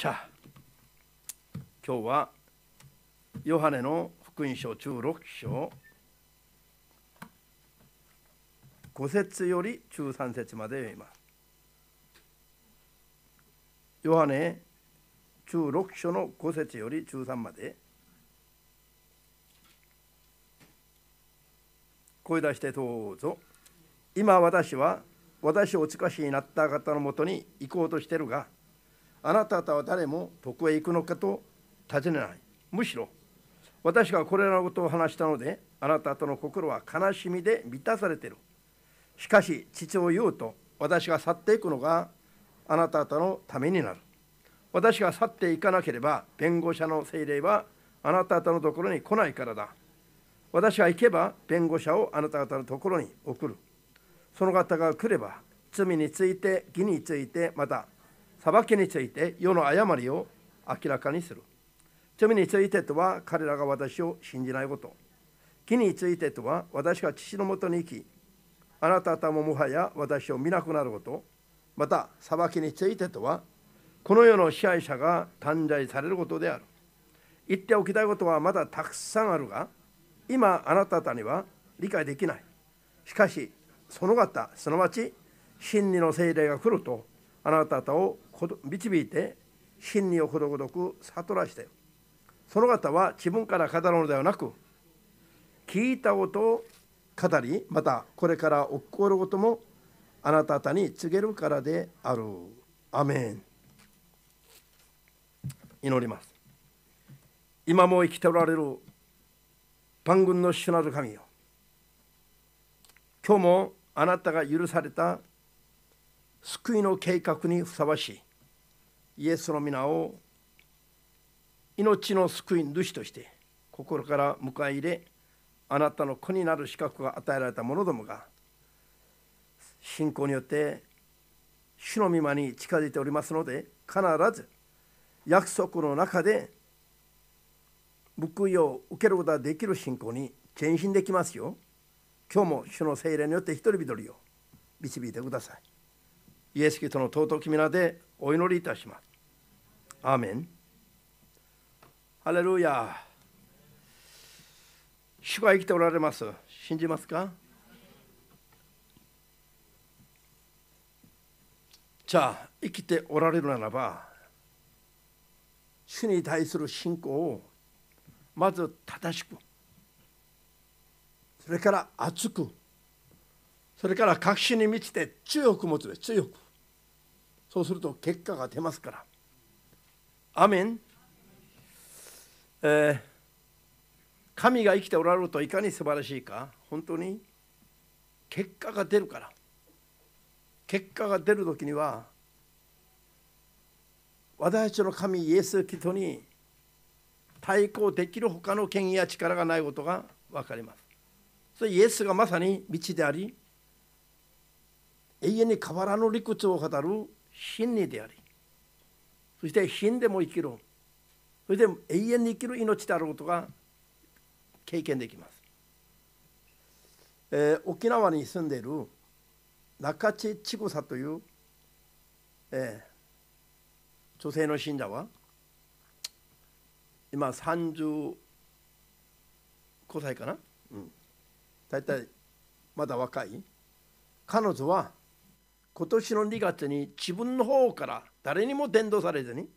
자今日はヨハネの福音書16章5節より13節まで読みます。ヨハネ16章の5節より13まで声出してどうぞ今私は私をお近しになった方のもとに行こうとしてるがあなた方は誰も徳へ行くのかと尋ねないむしろ私がこれらのことを話したのであなた方の心は悲しみで満たされているしかし父を言うと私が去っていくのがあなた方のためになる私が去っていかなければ弁護者の精霊はあなた方のところに来ないからだ私が行けば弁護者をあなた方のところに送るその方が来れば罪について義についてまた裁きについて世の誤りを明らかにする。罪についてとは彼らが私を信じないこと。木についてとは私が父のもとに行き、あなた方ももはや私を見なくなること。また、裁きについてとはこの世の支配者が誕生されることである。言っておきたいことはまだたくさんあるが、今あなた方には理解できない。しかし、その方、すなわち真理の精霊が来ると、あなた方を導いて真理をほどごとく悟らしてその方は自分から語るのではなく聞いたことを語りまたこれから起こることもあなた方に告げるからであるアメン祈ります今も生きておられる万軍の主なる神よ今日もあなたが許された救いの計画にふさわしいイエスの皆を命の救い主として心から迎え入れあなたの子になる資格が与えられた者どもが信仰によって主の御間に近づいておりますので必ず約束の中で報いを受けることができる信仰に前進できますよ。今日も主の精霊によって一人一人を導いてください。イエス・キリストの尊き皆でお祈りいたします。アーメン。ハレルヤ。主が生きておられます。信じますかじゃあ生きておられるならば主に対する信仰をまず正しくそれから熱くそれから確信に満ちて強く持つで強く。そうすると結果が出ますからアメン、えー、神が生きておられるといかに素晴らしいか本当に結果が出るから結果が出るときには私たちの神イエス・キリトに対抗できる他の権威や力がないことが分かりますそれイエスがまさに道であり永遠に変わらぬ理屈を語る真理でありそして死んでも生きるそして永遠に生きる命であることが経験できます、えー、沖縄に住んでいる中地千草さという、えー、女性の信者は今35歳かな、うん、大体まだ若い彼女は今年の2月に自分の方から誰にも伝道されずに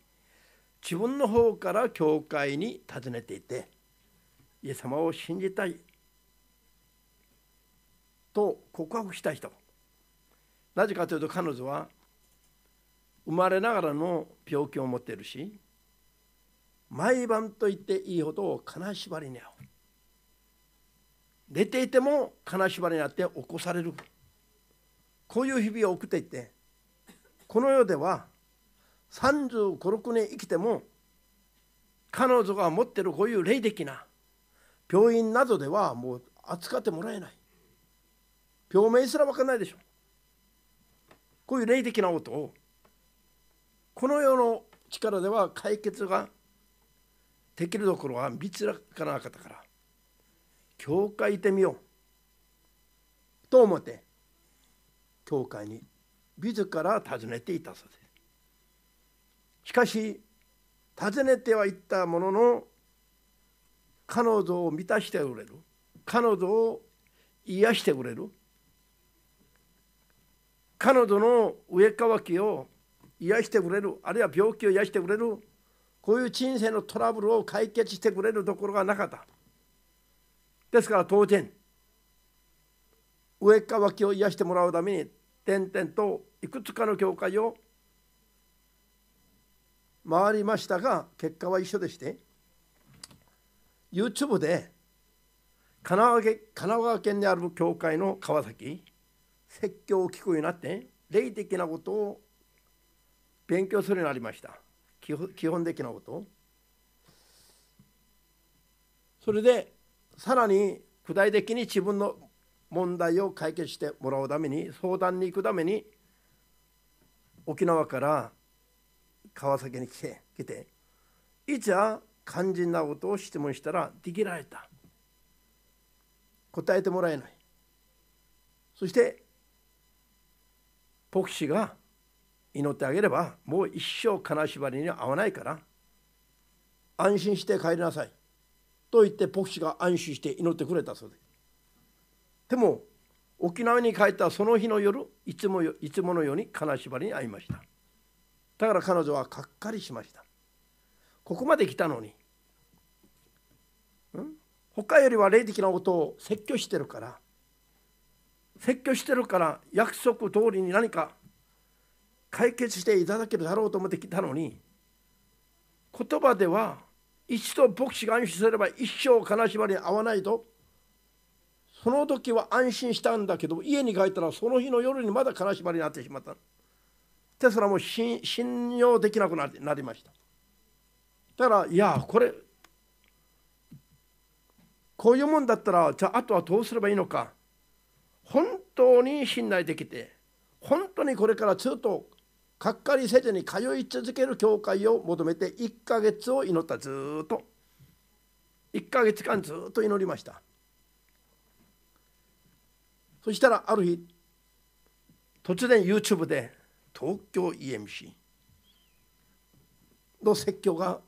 自分の方から教会に訪ねていてイエス様を信じたいと告白した人なぜかというと彼女は生まれながらの病気を持っているし毎晩と言っていいほど金縛りに遭う寝ていても金縛りになって起こされるこういう日々を送っていってこの世では3 5 6年生きても彼女が持ってるこういう霊的な病院などではもう扱ってもらえない病名すら分かんないでしょこういう霊的なことをこの世の力では解決ができるところは見つからなかったから教会行ってみようと思って教会に自ら訪ねていたそうですしかし訪ねてはいったものの彼女を満たしてくれる彼女を癒してくれる彼女の上かわきを癒してくれるあるいは病気を癒してくれるこういう人生のトラブルを解決してくれるところがなかったですから当然上かわきを癒してもらうために点々といくつかの教会を回りましたが結果は一緒でして YouTube で神奈川県にある教会の川崎説教を聞くようになって霊的なことを勉強するようになりました基本的なことをそれでさらに具体的に自分の問題を解決してもらうために相談に行くために沖縄から川崎に来て来ていざ肝心なことを質問したらできられた答えてもらえないそして牧師が祈ってあげればもう一生金縛りには合わないから安心して帰りなさいと言って牧師が安心して祈ってくれたそうですでも沖縄に帰ったその日の夜いつもいつものように金縛りに会いましただから彼女はがっかりしましたここまで来たのに、うん、他よりは霊的なことを説教してるから説教してるから約束通りに何か解決していただけるだろうと思って来たのに言葉では一度牧師が安示すれば一生金縛りに会わないとその時は安心したんだけど家に帰ったらその日の夜にまだ悲しまりになってしまったテスラも信用できなくなりましただからいやこれこういうもんだったらじゃああとはどうすればいいのか本当に信頼できて本当にこれからずっとかっかりせずに通い続ける教会を求めて1ヶ月を祈ったずっと1ヶ月間ずっと祈りました。そしたらある日突然 YouTube で東京 EMC の説教が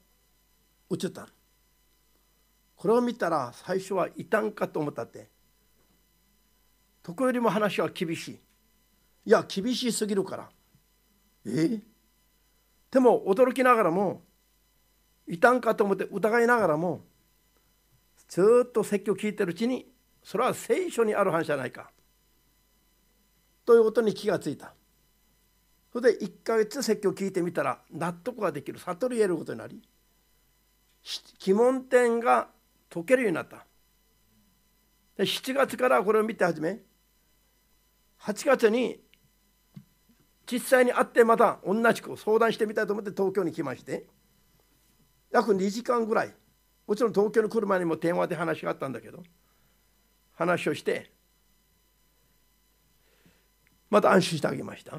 映ったこれを見たら最初は異端かと思ったってどこよりも話は厳しいいや厳しすぎるからええ。でも驚きながらも異端かと思って疑いながらもずっと説教聞いてるうちにそれは聖書にある話じゃないかということに気がついたそれで1ヶ月説教を聞いてみたら納得ができる悟り得ることになり鬼門点が解けるようになったで7月からこれを見て始め8月に実際に会ってまた同じく相談してみたいと思って東京に来まして約2時間ぐらいもちろん東京に来る前にも電話で話があったんだけど話をしてまた安心してあげました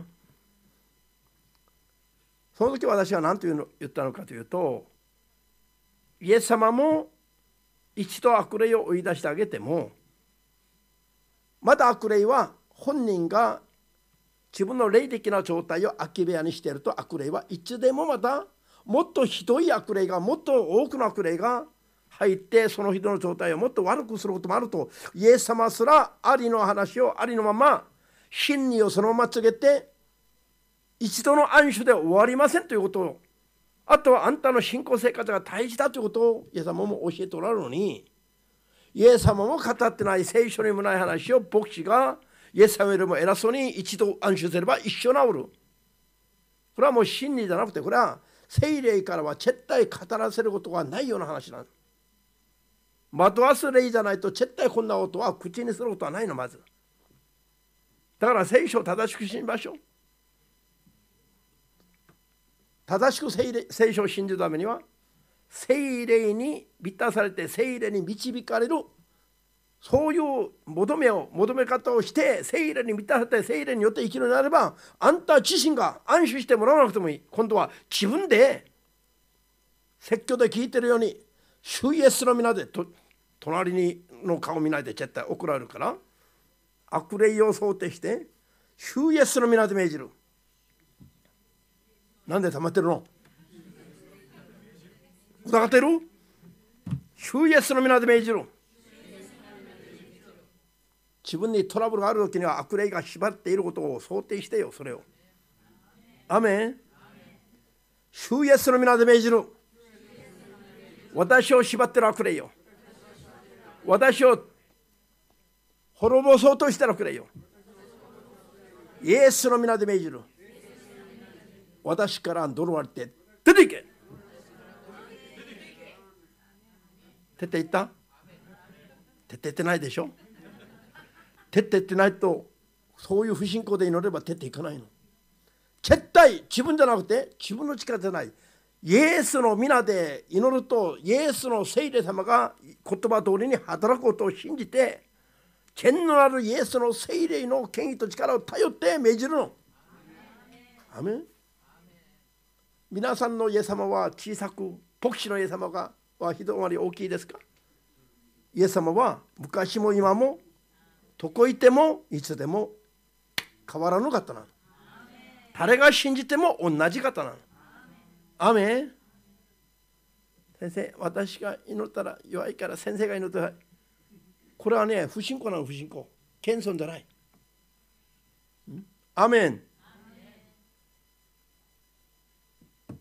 その時私は何というの言ったのかというとイエス様も一度悪霊を追い出してあげてもまだ悪霊は本人が自分の霊的な状態を空き部屋にしていると悪霊はいつでもまたもっとひどい悪霊がもっと多くの悪霊が入ってその人の状態をもっと悪くすることもあるとイエス様すらありの話をありのまま真理をそのまま告げて一度の暗所で終わりませんということをあとはあんたの信仰生活が大事だということをイエス様も教えておられるのにイエス様も語ってない聖書にもない話を牧師がイエス様よりも偉そうに一度暗守すれば一緒治るこれはもう真理じゃなくてこれは聖霊からは絶対語らせることがないような話なの。惑わす霊じゃないと絶対こんなことは口にすることはないのまず。だから聖書を正しく信じましょう正しく聖書を信じるためには聖霊に満たされて聖霊に導かれるそういう求めを求め方をして聖霊に満たされて聖霊によって生きるようになればあんた自身が安心してもらわなくてもいい今度は自分で説教で聞いてるように主イエスの皆でと隣の顔見ないで絶対怒られるから悪霊を想定して主イエスの皆で命じるなんで溜まってるの疑ってる主イエスの皆で命じる自分にトラブルがある時には悪霊が縛っていることを想定してよそれをアメン主イエスの皆で命じる私を縛ってる悪霊よ私を滅ぼそうとしたらくれよイエスの皆で命じる私から呪われて出ていけ出ていった出てってないでしょ出てってないとそういう不信仰で祈れば出ていかないの絶対自分じゃなくて自分の力じゃないイエスの皆で祈るとイエスの聖霊様が言葉通りに働くことを信じて権のあるイエスの精霊の権威と力を頼って命じるの。アメ皆さんのイエス様は小さく、牧師のイエス様がはひどまり大きいですかイエス様は昔も今も、どこいてもいつでも変わらなかったな。誰が信じても同じ方なの。アメ先生、私が祈ったら弱いから先生が祈ったらこれはね不信仰なの不信仰謙遜じゃないアメン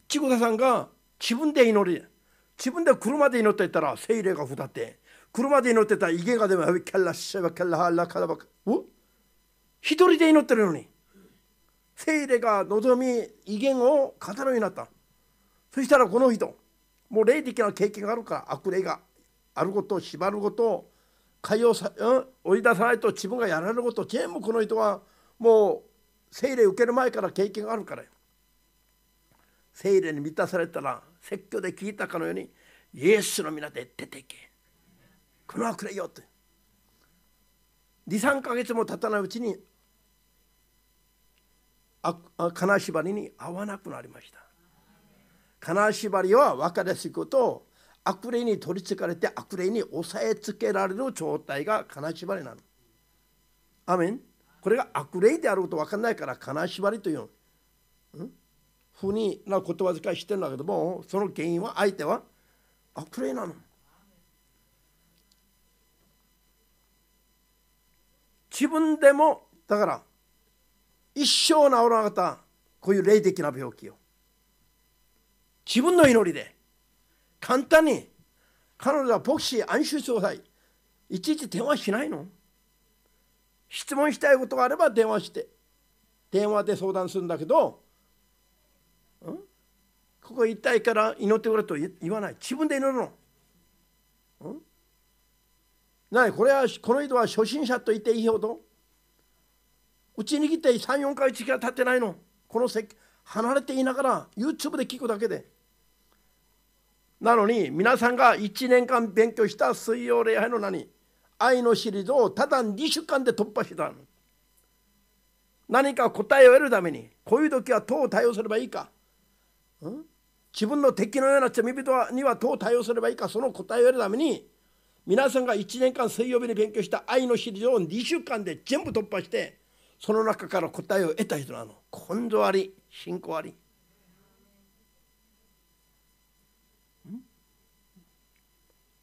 千子田さんが自分で祈り自分で車で祈ってたら精霊が降って車で祈ってたら家がでもキャラシャバキャラハラカラバカ一人で祈ってるのに精霊が望み威厳を語るようになったそしたらこの人もう霊的な経験があるから悪霊があることを縛ることを解をさ、うん、追い出さないと自分がやられること全部この人はもう精霊受ける前から経験があるからよ。精霊に満たされたら説教で聞いたかのようにイエスの皆で出ていけこのはくれよって23か月も経たないうちにああ金縛りに合わなくなりました金縛りは分かりやすいことを悪霊に取りつかれて悪霊に押さえつけられる状態が金縛りなの。アメンこれが悪霊であること分かんないから金縛りというふうにな言葉遣いしてるんだけどもその原因は相手は悪霊なの。自分でもだから一生治らなかったこういう霊的な病気を自分の祈りで簡単に彼女は牧師シーしてくださいいちいち電話しないの質問したいことがあれば電話して電話で相談するんだけど、うん、ここ一いから祈ってくれと言わない自分で祈るの、うん、なにこれはこの人は初心者と言っていいほどうちに来て34回時間経ってないのこの席離れていながら YouTube で聞くだけでなのに皆さんが1年間勉強した水曜礼拝の何愛のシリーズをただ2週間で突破したの。何か答えを得るためにこういう時は党を対応すればいいか、ん、自分の敵のような罪人には党を対応すればいいかその答えを得るために皆さんが1年間水曜日に勉強した愛のシリーズを2週間で全部突破してその中から答えを得た人なの。根性あり信仰あり。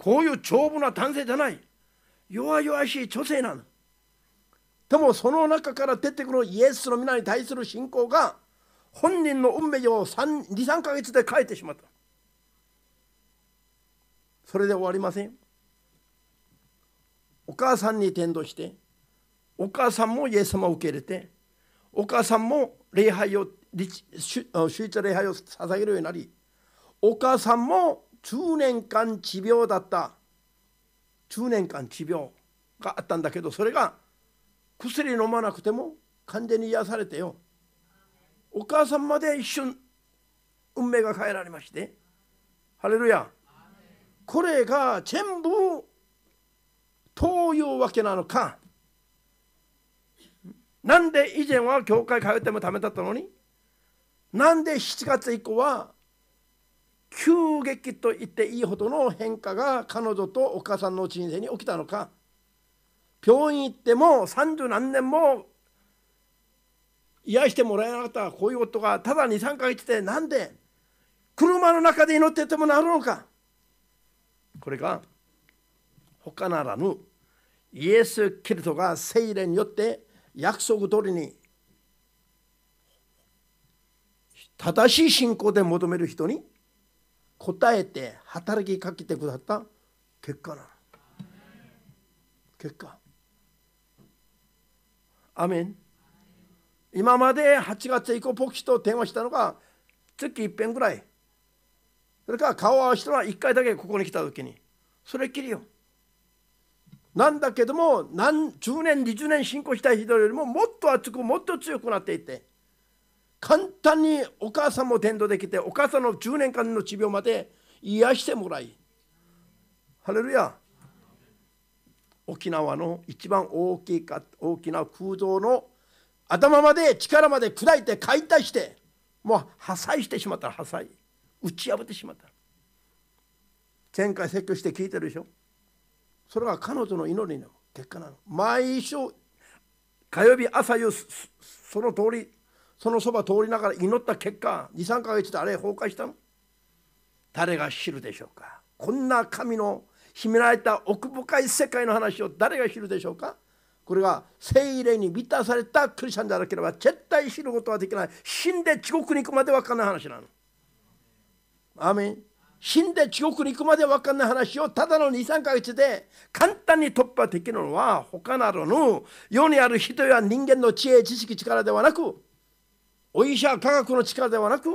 こういう丈夫な男性じゃない弱々しい女性なのでもその中から出てくるイエスの皆に対する信仰が本人の運命を23か月で変えてしまったそれで終わりませんお母さんに転倒してお母さんもイエス様を受け入れてお母さんも礼拝を集一礼拝を捧げるようになりお母さんも10年間治病だった10年間治病があったんだけどそれが薬飲まなくても完全に癒されてよお母さんまで一瞬運命が変えられましてハレルヤこれが全部どういうわけなのかなんで以前は教会通ってもダメだったのになんで7月以降は急激と言っていいほどの変化が彼女とお母さんの人生に起きたのか病院行っても三十何年も癒してもらえなかったこういうことがただ23回月でなんで車の中で祈っててもなるのかこれが他ならぬイエス・キリストが聖霊によって約束通りに正しい信仰で求める人に答えて働きかけてくださった結果なの結果アメン今まで8月以降ポキと電話したのが月一遍ぐらいそれから顔を合わせたのは1回だけここに来た時にそれっきりよなんだけども何10年20年進行した人よりももっと熱くもっと強くなっていて簡単にお母さんも伝道できてお母さんの10年間の治療まで癒してもらいハレルヤ沖縄の一番大きいか大きな空洞の頭まで力まで砕いて解体してもう破砕してしまった破砕打ち破ってしまった前回説教して聞いてるでしょそれが彼女の祈りの結果なの毎週火曜日朝夕その通りそのそば通りながら祈った結果23か月であれ崩壊したの誰が知るでしょうかこんな神の秘められた奥深い世界の話を誰が知るでしょうかこれが聖霊に満たされたクリスチャンじゃなければ絶対知ることはできない死んで地獄に行くまで分かんない話なのアメン死んで地獄に行くまで分かんない話をただの23ヶ月で簡単に突破できるのは他ならぬ世にある人や人間の知恵知識力ではなくお医者科学の力ではなく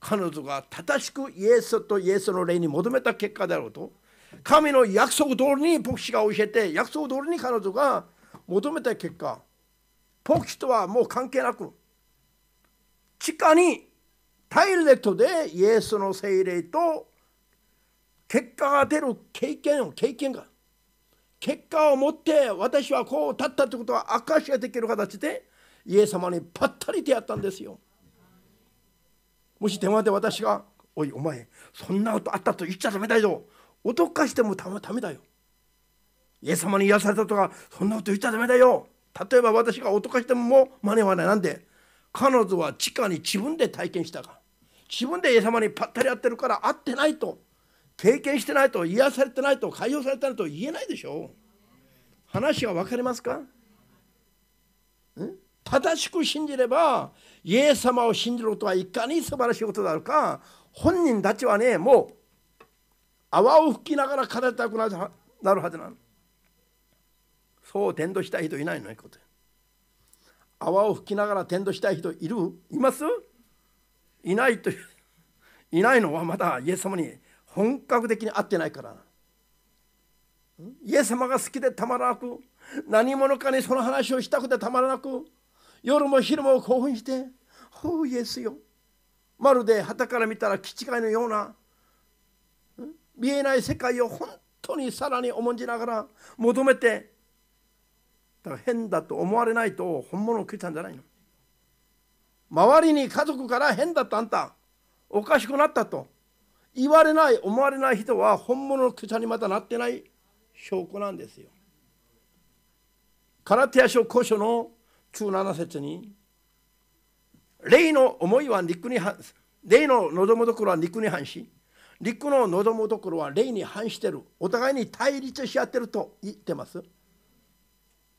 彼女が正しくイエスとイエスの霊に求めた結果であろうと神の約束通りに牧師が教えて約束通りに彼女が求めた結果牧師とはもう関係なく地下にタイレットでイエスの精霊と結果が出る経験を経験が結果を持って私はこう立ったということは証しができる形でイエス様にぱったり出会ったんですよもし電話で私が「おいお前そんなことあったと言っちゃダメだよ脅かしてもダメだよイエス様に癒されたとかそんなこと言っちゃダメだよ例えば私が脅かしてもマネはないなんで彼女は地下に自分で体験したか自分でイエス様にぱったりやってるから会ってないと経験してないと癒されてないと解放されてないと言えないでしょ話は分かりますかん正しく信じればイエス様を信じることはいかに素晴らしいことであるか本人たちはねもう泡を吹きながら語りたくなるはずなのそう転倒した人いないのねこと泡を吹きながら転倒したい人いるいますいないといないのはまだイエス様に本格的に会ってないからイエス様が好きでたまらなく何者かにその話をしたくてたまらなく夜も昼も興奮して「ほうイエスよ」まるで旗から見たら気違いのような見えない世界を本当にさらに重んじながら求めてだから変だと思われないと本物のクいたんじゃないの。周りに家族から変だったあんたおかしくなったと言われない思われない人は本物のクリスチャにまだなってない証拠なんですよ。カラテヤ書古書の17節に霊の思いは肉に反霊の望むところは肉に反し陸の望むところは霊に反してるお互いに対立し合ってると言ってます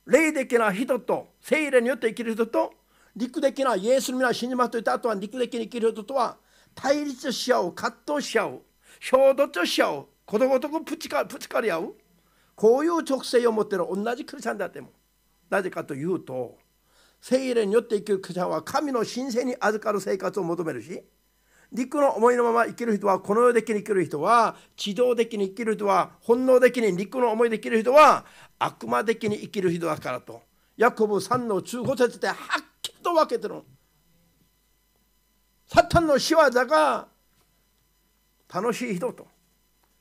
霊的な人と聖霊によって生きる人と陸的なイエスの皆死にますと言った後は陸的に生きる人とは対立し合う葛藤し合う衝突し合う子供とぶつかぶつかり合うこういう直性を持ってる同じクリスチャンであってもなぜかというと聖霊によって生きるクリスチャンは神の神聖に預かる生活を求めるし肉の思いのまま生きる人はこの世的に生きる人は地上的に生きる人は本能的に肉の思いで生きる人は悪魔的に生きる人だからとヤコブ3の中古説ではっきりと分けてるサタンの仕業が楽しい人と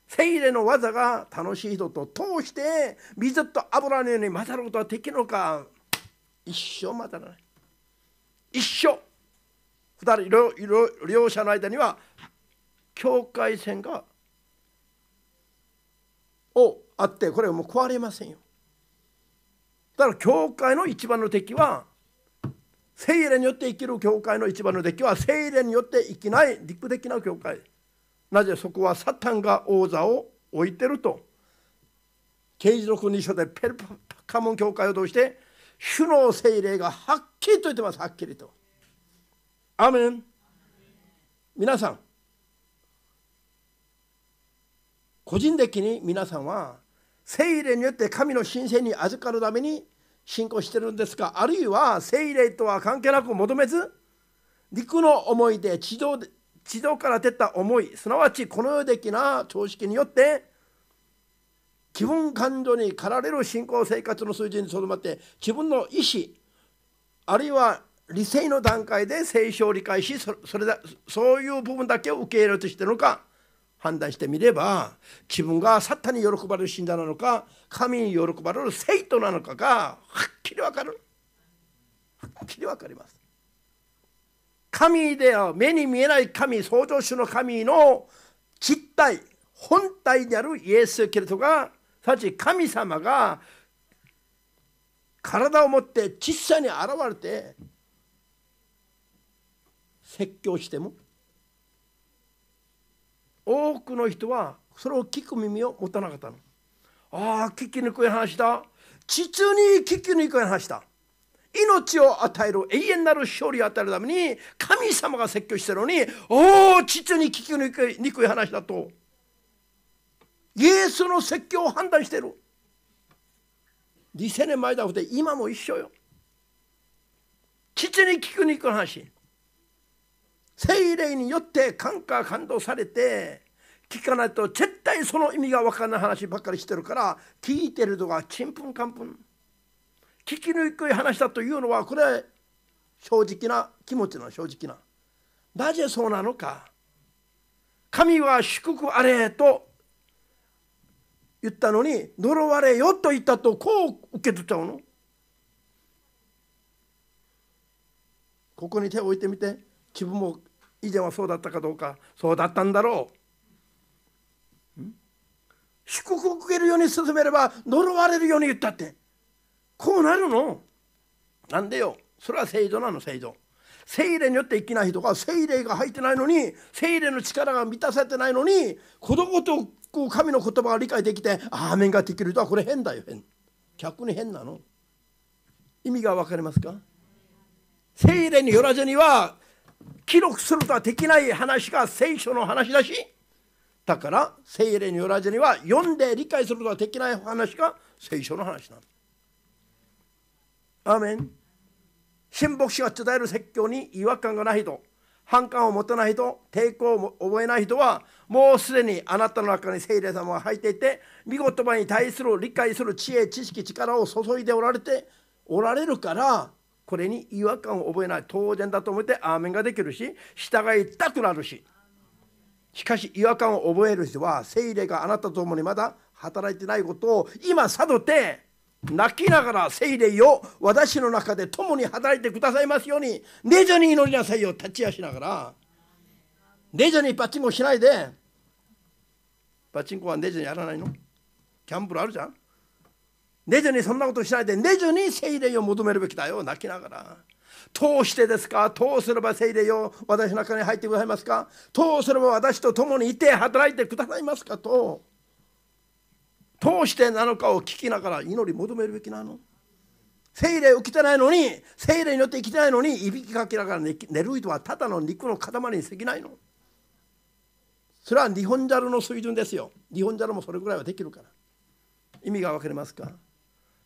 聖霊の技が楽しい人と通して水と油のように混ざることはできるのか一生待たない一生2人両者の間には境界線がをあってこれはもう壊れませんよだから教会の一番の敵は聖霊によって生きる教会の一番の敵は聖霊によって生きない陸的な教会なぜそこはサタンが王座を置いてると刑事録2書でペルカモン教会を通して主の精霊がはっきりと言ってますはっきりと。アメン皆さん個人的に皆さんは聖霊によって神の神聖に預かるために信仰してるんですかあるいは聖霊とは関係なく求めず陸の思いで地上地上から出た思いすなわちこの世的な常識によって基本感情に駆られる信仰生活の水準にとどまって自分の意思あるいは理性の段階で聖書を理解しそれだそういう部分だけを受け入れようとしているのか判断してみれば自分がサッタンに喜ばれる信者なのか神に喜ばれる生徒なのかがはっきり分かるはっきり分かります。神では目に見えない神創造主の神の実体本体であるイエス・キリストがたち神様が体を持って実さに現れて説教しても多くの人はそれを聞く耳を持たなかったの。ああ聞きにくい話だ。実に聞きにくい話だ。命を与える永遠なる勝利を与えるために神様が説教してるのにおお実に聞きにくい話だと。イエスの説教を判断してる2000年前だって今も一緒よ父に聞くに行く話精霊によって感化感動されて聞かないと絶対その意味が分からない話ばっかりしてるから聞いてるのがちんぷんかんぷん聞きにくい話だというのはこれ正直な気持ちの正直ななぜそうなのか神は祝福あれと言ったのに「呪われよ」と言ったとこう受け取っちゃうのここに手を置いてみて自分も以前はそうだったかどうかそうだったんだろう祝福を受けるように進めれば呪われるように言ったってこうなるのなんでよそれは聖常なの聖度聖霊によって生きない人が聖霊が入ってないのに聖霊の力が満たされてないのに子供とこう神の言葉が理解できて「アーメン」ができるとはこれ変だよ変逆に変なの意味が分かりますか聖霊によらずには記録するとはできない話が聖書の話だしだから聖霊によらずには読んで理解することはできない話が聖書の話なの。アーメン。新牧師が伝える説教に違和感がないと。反感を持たない人抵抗を覚えない人はもうすでにあなたの中に聖霊様が入っていて見言葉に対する理解する知恵知識力を注いでおられておられるからこれに違和感を覚えない当然だと思ってアーメンができるし従いたくなるししかし違和感を覚える人は聖霊があなたと共にまだ働いてないことを今悟って泣きながら聖霊よ私の中で共に働いてくださいますように寝ずに祈りなさいよ立ちいしながら寝ずにパチンコしないでパチンコは寝ずにやらないのキャンプルあるじゃん寝ずにそんなことしないで寝ずに聖霊を求めるべきだよ泣きながら通してですかどうすれば聖霊よ私の中に入ってくださいますかどうすれば私と共にいて働いてくださいますかと。どうしてなのかを聞きながら祈り求めるべきなの精霊を着てないのに精霊によって生きてないのにいびきかきながら寝る人はただの肉の塊にすぎないのそれは日本ジャルの水準ですよ日本ジャルもそれぐらいはできるから意味が分かりますか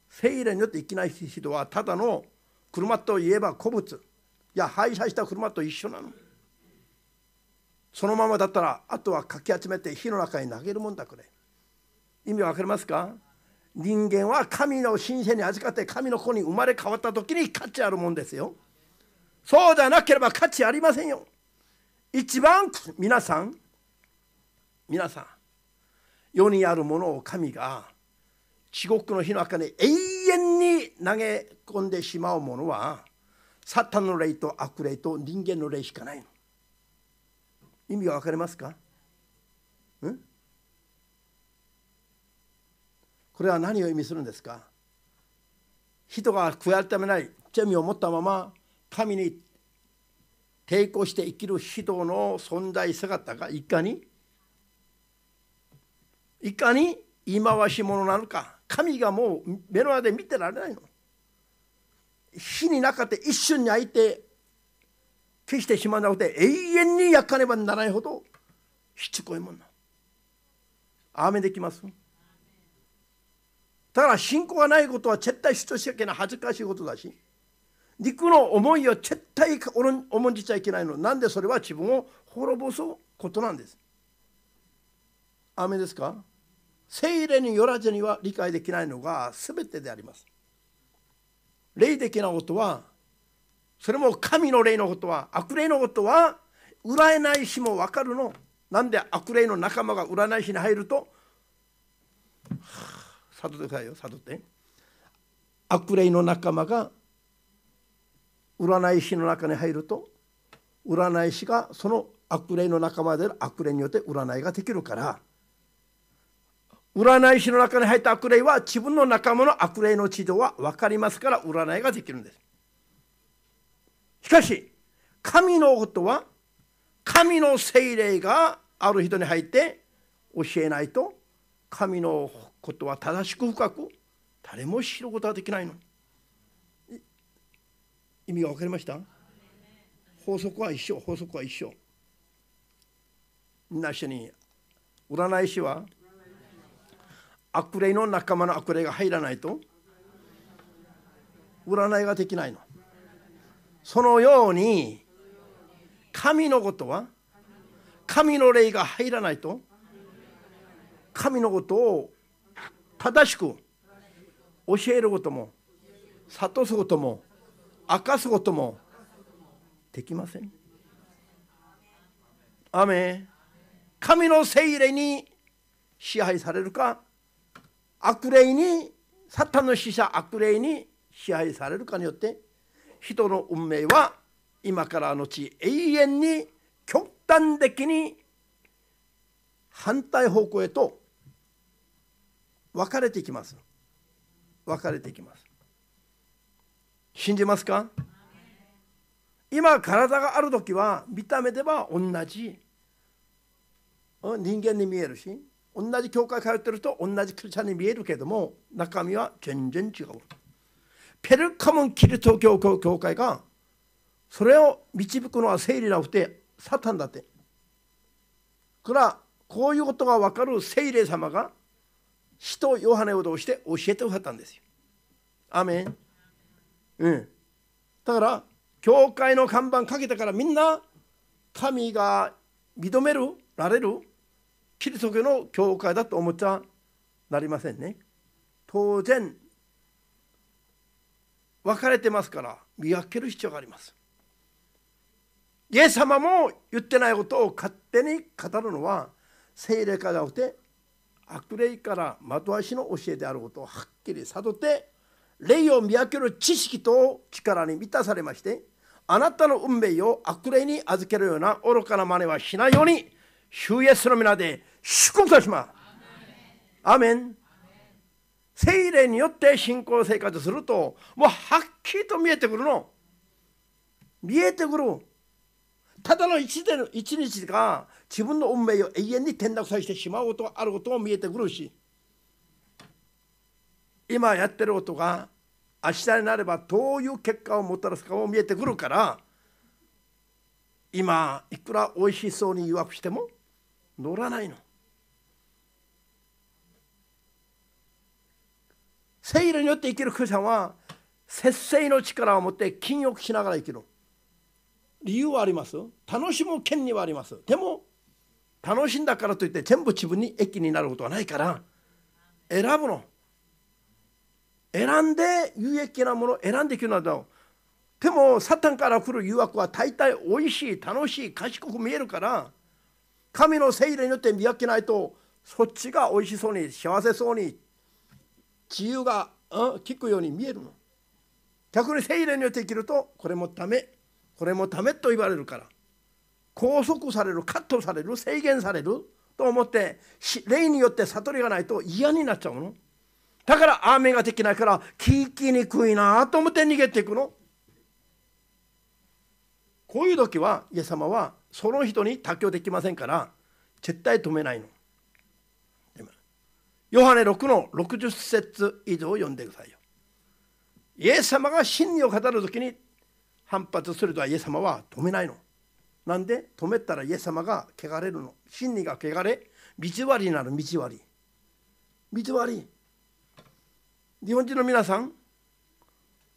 精霊によって生きない人はただの車といえば古物いや廃車した車と一緒なのそのままだったらあとはかき集めて火の中に投げるもんだくれ意味わかりますか人間は神の神聖に預かって神の子に生まれ変わった時に価値あるもんですよそうじゃなければ価値ありませんよ一番皆さん皆さん世にあるものを神が地獄の火の中に永遠に投げ込んでしまうものはサタンの霊と悪霊と人間の霊しかないの意味が分かりますか、うんこれは何を意味するんですか人が悔い改めない罪を持ったまま神に抵抗して生きる人の存在姿がいかにいかに忌まわしいものなのか神がもう目の前で見てられないの火に中で一瞬に開いて消してしまうなくて永遠に焼かねばならないほどしつこいもんなアできますだから信仰がないことは絶対人しかけない恥ずかしいことだし肉の思いを絶対重んじちゃいけないのなんでそれは自分を滅ぼすことなんです。アですか聖霊によらずには理解できないのが全てであります。霊的なことはそれも神の霊のことは悪霊のことは占い師もわかるの。なんで悪霊の仲間が占い師に入ると、はあ悟ってくださいよ悟って悪霊の仲間が占い師の中に入ると占い師がその悪霊の仲間である悪霊によって占いができるから占い師の中に入った悪霊は自分の仲間の悪霊の地上は分かりますから占いができるんですしかし神のことは神の精霊がある人に入って教えないと神のことは正しく深く誰も知ることはできないの意味が分かりました法則は一緒法則は一緒みんな一緒に占い師は悪霊の仲間の悪霊が入らないと占いができないのそのように神のことは神の霊が入らないと神のことを正しく教えることも諭すことも明かすこともできません。雨神の聖霊に支配されるか悪霊にサタンの死者悪霊に支配されるかによって人の運命は今からのち永遠に極端的に反対方向へと分かれていきます分かれていきます信じますか今体がある時は見た目では同じ人間に見えるし同じ教会通ってると同じクリスチャンに見えるけども中身は全然違うペルカモン・キリスト教教会がそれを導くのは生理なくてサタンだってからこういうことが分かる聖霊様が使徒ヨハネを通して教えてくだったんですよ。アメン。うん。だから、教会の看板かけたからみんな神が認めるられるキリスト教の教会だと思っちゃなりませんね。当然分かれてますから見分ける必要があります。イエス様も言ってないことを勝手に語るのは聖霊化がお。て悪霊から的足の教えであることをはっきり悟って霊を見分ける知識と力に満たされましてあなたの運命を悪霊に預けるような愚かな真似はしないように主イエスの皆で祝福しますアメン聖霊によって信仰生活するともうはっきりと見えてくるの見えてくるただの一での一日が自分の運命を永遠に転落させてしまうことがあることも見えてくるし今やってることが明日になればどういう結果をもたらすかも見えてくるから今いくら美味しそうに誘惑しても乗らないの。聖霊によって生きるクリスチャンは節制の力を持って禁欲しながら生きる。理由はあります楽しむ権利はありますでも楽しんだからといって全部自分に益になることはないから選ぶの選んで有益なものを選んでいくのだろうでもサタンから来る誘惑は大体おいしい楽しい賢く見えるから神のい霊によって見分けないとそっちがおいしそうに幸せそうに自由が効、うん、くように見えるの逆にい霊によって生きるとこれもダメこれもダメと言われるから拘束されるカットされる制限されると思って霊によって悟りがないと嫌になっちゃうのだから雨ができないから聞きにくいなと思って逃げていくのこういう時はイエス様はその人に妥協できませんから絶対止めないのヨハネ6の60節以上を読んでくださいよイエス様が真理を語る時に反発するとはイエス様は止めないの。なんで止めたらイエス様が汚れるの。真理が汚れ、道割りになる道割り。道割り。日本人の皆さん、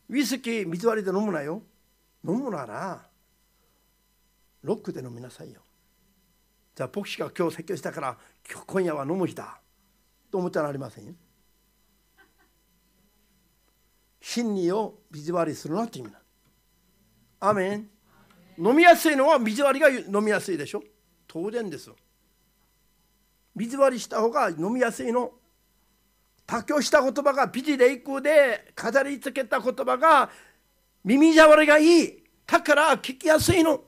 ウイスキー道割りで飲むなよ。飲むなら、ロックで飲みなさいよ。じゃあ、牧師が今日説教したから、今夜は飲む日だ。と思ったらなりませんよ。真理を道割りするなという意味なアメン飲みやすいのは水割りが飲みやすいでしょ当然です水割りした方が飲みやすいの妥協した言葉がビジレイクで飾りつけた言葉が耳障りがいいだから聞きやすいの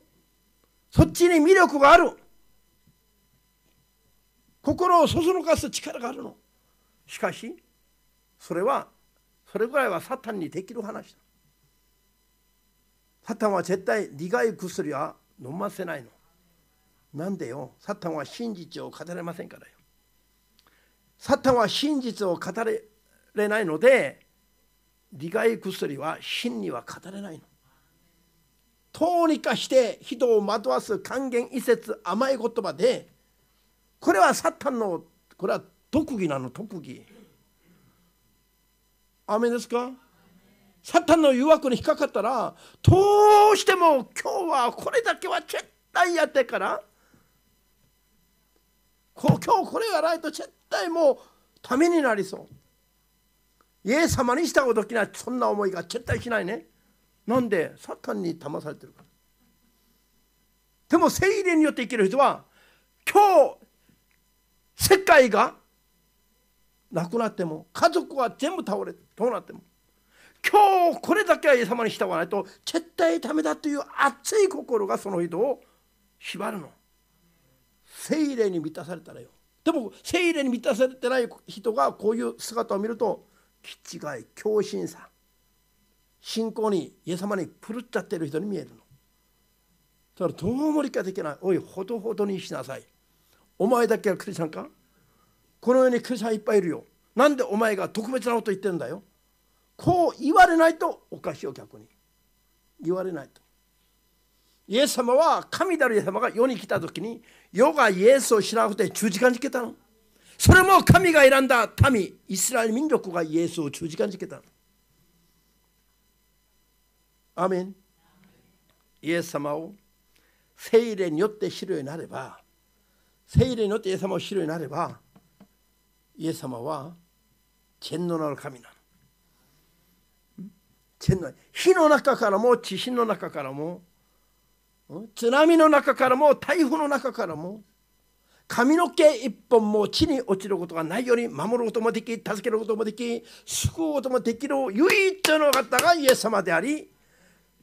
そっちに魅力がある心をそそのかす力があるのしかしそれはそれぐらいはサタンにできる話だサタンは絶対苦い薬は飲ませないの。なんでよサタンは真実を語れませんからよ。サタンは真実を語れないので利害薬は真には語れないの。どうにかして人を惑わす還元異説甘い言葉でこれはサタンのこれは特技なの特技。アですかサタンの誘惑に引っかかったらどうしても今日はこれだけは絶対やってから今日これやないと絶対もうためになりそう。イエス様にしたこときそんな思いが絶対しないね。なんでサタンに騙されてるから。でも聖霊によって生きる人は今日世界がなくなっても家族は全部倒れどうなっても今日これだけはイエス様に従わないと絶対ダメだという熱い心がその人を縛るの精霊に満たされたらよでも精霊に満たされてない人がこういう姿を見ると気違い狂心さ信仰にイエス様に狂っちゃってる人に見えるのだからどうも理解できないおいほどほどにしなさいお前だけがクリスチャンかこの世にクリスチャンいっぱいいるよなんでお前が特別なこと言ってるんだよこう言われないとおかしいよ逆に言われないとイエス様は神だるイエス様が世に来た時に世がイエスを知らなくて十字架につけたのそれも神が選んだ民イスラエル民族がイエスを十字架につけたのアメンイエス様を聖霊によって知るようになれば聖霊によってイエス様を知るようになればイエス様は天のなる神な天の火の中からも地震の中からも津波の中からも台風の中からも髪の毛一本も地に落ちることがないように守ることもでき助けることもでき救うこともできる唯一の方がイエス様であり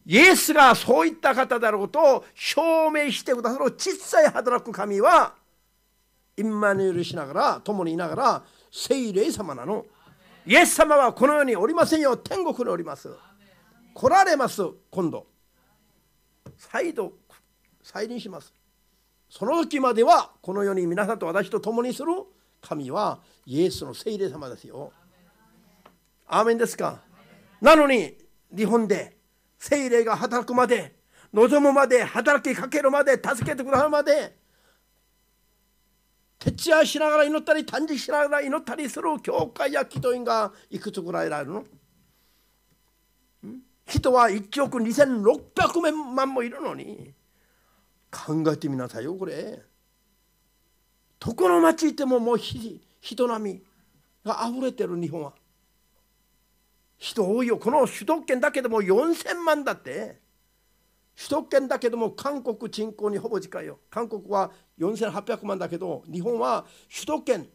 イエスがそういった方であることを証明してくださる小さい働く神は今に許しながら共にいながら聖霊様なのイエス様はこの世におりませんよ天国におります。来られます今度再度再臨しますその時まではこの世に皆さんと私と共にする神はイエスの聖霊様ですよアーメンですかなのに日本で聖霊が働くまで望むまで働きかけるまで助けてくださるまで徹夜しながら祈ったり短時しながら祈ったりする教会や祈祷院がいくつぐらいあるの人は1億2600万もいるのに考えてみなさいよこれどこの町ってももう人波があふれてる日本は人多いよこの首都圏だけでも4,000万だって首都圏だけども韓国人口にほぼ近いよ韓国は4,800万だけど日本は首都圏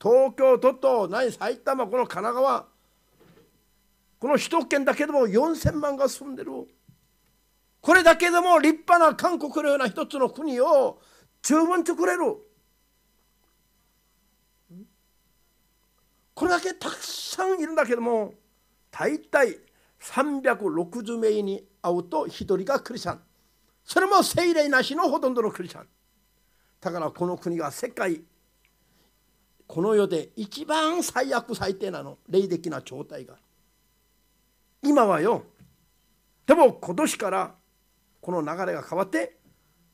東京都と何埼玉この神奈川この首都圏だけでも4000万が住んでるこれだけでも立派な韓国のような一つの国を十分作れるこれだけたくさんいるんだけども大体360名に会うと1人がクリスチャンそれも精霊なしのほとんどのクリスチャンだからこの国が世界この世で一番最悪最低なの霊的な状態が今はよでも今年からこの流れが変わって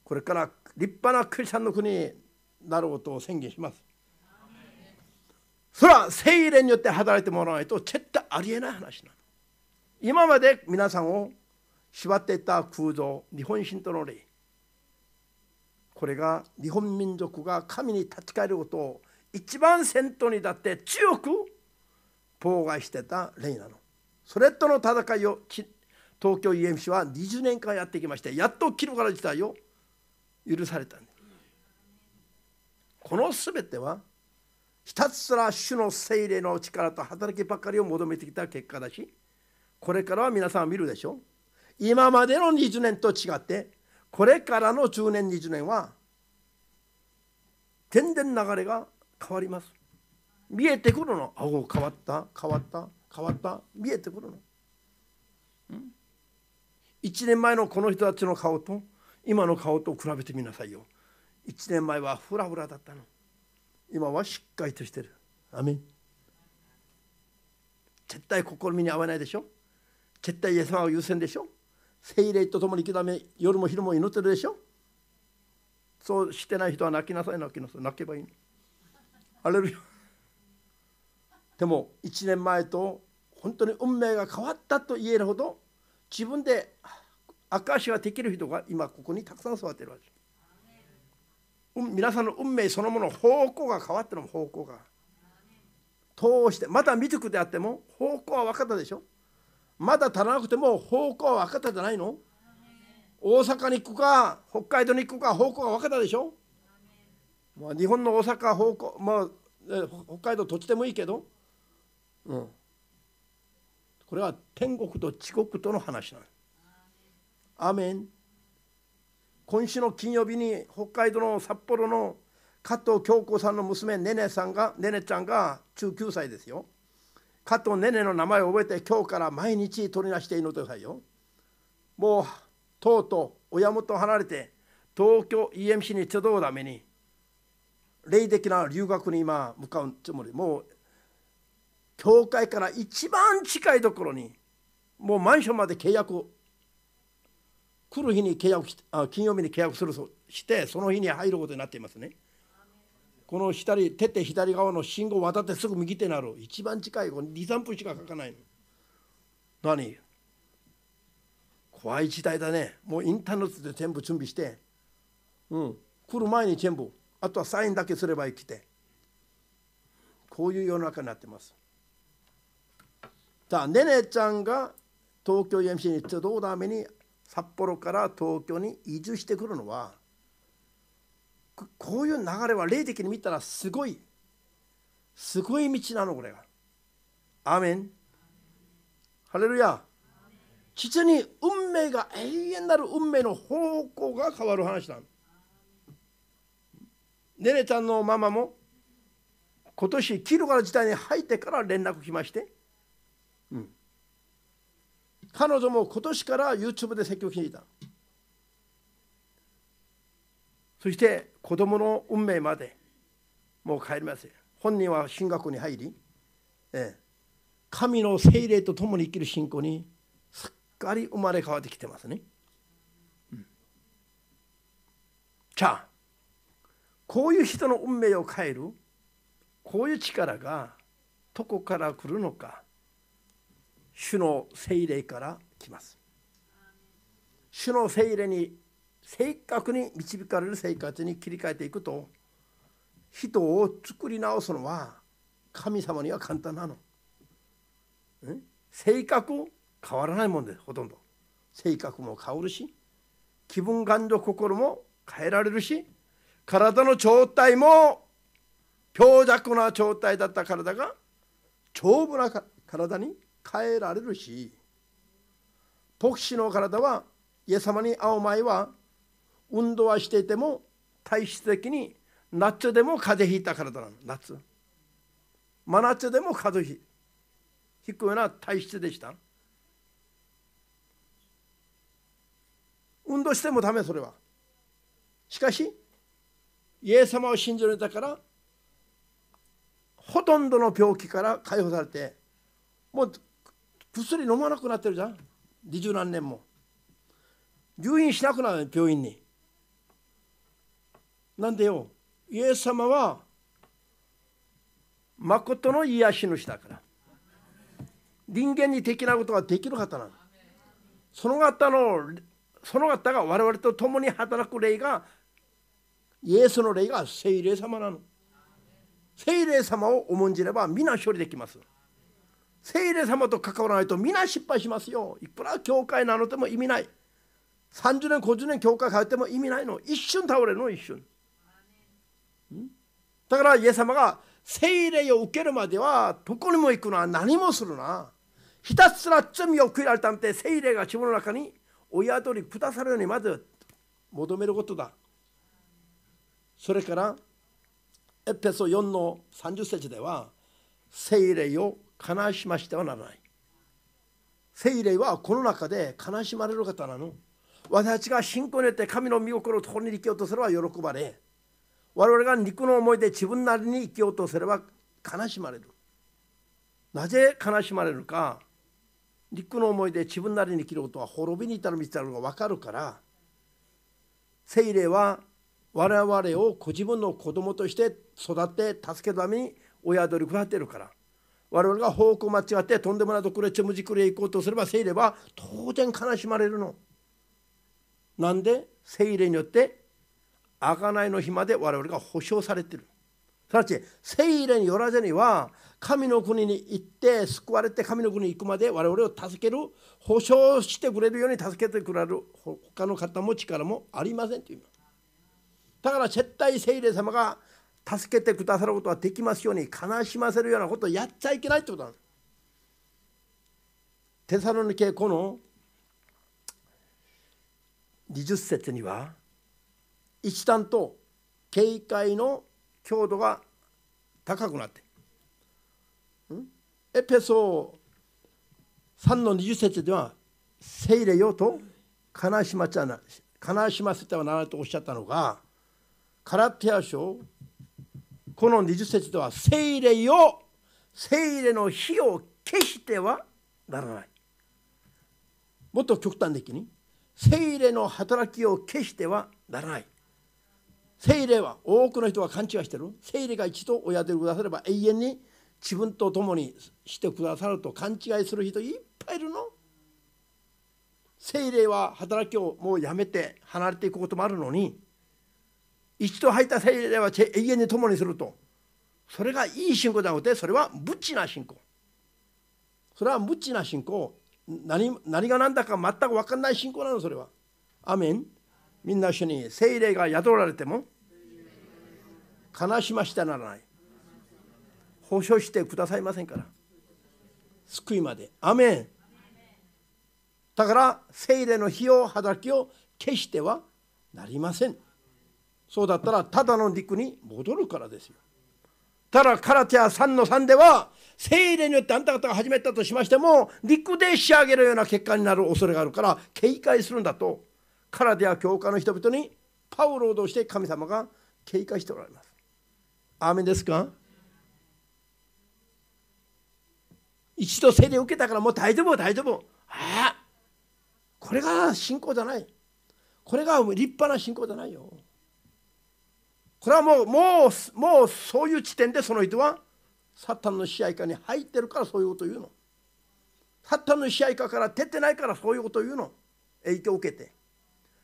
これから立派なクリスチャンの国になることを宣言しますそれは聖霊によって働いてもらわないと絶対ありえない話なの今まで皆さんを縛っていた空洞日本神道の霊これが日本民族が神に立ち返ることを一番先頭に立って強く妨害してた霊なのそれとの戦いを東京 e m c は20年間やってきましてやっとキるから自体を許されたんですこの全てはひたすら主の精霊の力と働きばかりを求めてきた結果だしこれからは皆さん見るでしょ今までの20年と違ってこれからの10年20年は全然流れが変わります見えてくるのあお変わった変わった変わった見えてくるの、1年前のこの人たちの顔と今の顔と比べてみなさいよ1年前はフラフラだったの今はしっかりとしてるアメン絶対試みに合わないでしょ絶対イエス様を優先でしょ精霊と共に生きため夜も昼も祈ってるでしょそうしてない人は泣きなさい泣きなさい泣けばいいの。ハれるでも1年前と本当に運命が変わったと言えるほど自分で証しはできる人が今ここにたくさん座ってるわけ皆さんの運命そのもの方向が変わってるの方向が通してまだ未熟であっても方向は分かったでしょまだ足らなくても方向は分かったじゃないの大阪に行くか北海道に行くか方向が分かったでしょまあ、日本の大阪方向、まあ、北海道土地でもいいけどうん、これは天国と地獄との話なの。アメン今週の金曜日に北海道の札幌の加藤京子さんの娘ねねさんがねねちゃんが19歳ですよ加藤ねねの名前を覚えて今日から毎日取り出していっのくさいよもうとうとう親元を離れて東京 EMC に集うために霊的な留学に今向かうつもりもう教会から一番近いところにもうマンションまで契約来る日に契約あ金曜日に契約するしてその日に入ることになっていますね。この左手でて左側の信号渡ってすぐ右手になる一番近い23分しか書かない何怖い時代だねもうインターネットで全部準備して、うん、来る前に全部あとはサインだけすれば生きてこういう世の中になってます。さねねちゃんが東京 m c に集うために札幌から東京に移住してくるのはこういう流れは霊的に見たらすごいすごい道なのこれは。アーメンハレルヤ実に運命が永遠なる運命の方向が変わる話だ。ねねちゃんのママも今年キルガの時代に入ってから連絡来まして。彼女も今年から YouTube で説教を聞いたそして子供の運命までもう帰ります本人は進学に入り、ええ、神の精霊と共に生きる信仰にすっかり生まれ変わってきてますね、じゃあこういう人の運命を変えるこういう力がどこから来るのか主の精霊から来ます主の聖霊に正確に導かれる生活に切り替えていくと人を作り直すのは神様には簡単なの性格変わらないもんですほとんど性格も変わるし気分感情心も変えられるし体の状態も強弱な状態だった体が丈夫な体に変えられるし牧師の体はイエス様に会う前は運動はしていても体質的に夏でも風邪ひいた体なの夏真夏でも風邪ひくような体質でした運動してもダメそれはしかしイエス様を信じられたからほとんどの病気から解放されてもう薬っ飲まなくなってるじゃん二十何年も入院しなくなる病院になんでよイエス様はまことの癒し主だから人間に的なことができる方なのその方のその方が我々と共に働く霊がイエスの霊が聖霊様なの聖霊様を重んじれば皆処理できます。聖霊様と関わらないと皆失敗しますよいくら教会なのでも意味ない30年50年教会通っても意味ないの一瞬倒れるの一瞬だからイエス様が聖霊を受けるまではどこにも行くな何もするなひたすら罪を悔いためて聖霊が自分の中にお宿り下さるようにまず求めることだそれからエペソ4の30節では聖霊を悲しましてはならない聖霊はこの中で悲しまれる方なの私たちが信仰によって神の御心をところに生きようとすれば喜ばれ我々が肉の思いで自分なりに生きようとすれば悲しまれるなぜ悲しまれるか肉の思いで自分なりに生きることは滅びに至る道であるのが分かるから聖霊は我々をご自分の子供として育て助けるために親鳥くらってるから我々が方向間違ってとんでもないところへムジクくれ行こうとすれば聖霊は当然悲しまれるの。なんで聖霊によって贖いの日まで我々が保証されてる。すなわち聖霊によらずには神の国に行って救われて神の国に行くまで我々を助ける保証してくれるように助けてくれる他の方も力もありませんというだから絶対聖霊様が助けてくださることはできますように悲しませるようなことをやっちゃいけないってことなんです。テサロニケこの20節には一段と警戒の強度が高くなってエペソ3の20節ではせいれよと悲しまちゃな悲しませてはならないとおっしゃったのがカラテア書この二十節では聖霊を聖霊の火を消してはならないもっと極端的に聖霊の働きを消してはならない聖霊は多くの人は勘違いしてる聖霊が一度お宿りくだされば永遠に自分と共にしてくださると勘違いする人いっぱいいるの聖霊は働きをもうやめて離れていくこともあるのに一度入った聖霊は永遠に共にするとそれがいい信仰だのなそれは無知な信仰それは無知な信仰何何が何だか全く分かんない信仰なのそれはアメンみんな一緒に聖霊が宿られても悲しましてならない保証してくださいませんから救いまでアメンだから聖霊の火を働きを消してはなりませんそうだったらただの陸に戻るからですよただカラテア3の3では精霊によってあんた方が始めたとしましても陸で仕上げるような結果になる恐れがあるから警戒するんだとカラテア教科の人々にパウロを通して神様が警戒しておられます。アーですか一度精霊を受けたからもう大丈夫大丈夫ああこれが信仰じゃないこれが立派な信仰じゃないよ。これはもうもうもうそういう地点でその人はサタンの支配下に入ってるからそういうこと言うのサタンの支配下から出てないからそういうこと言うの影響を受けて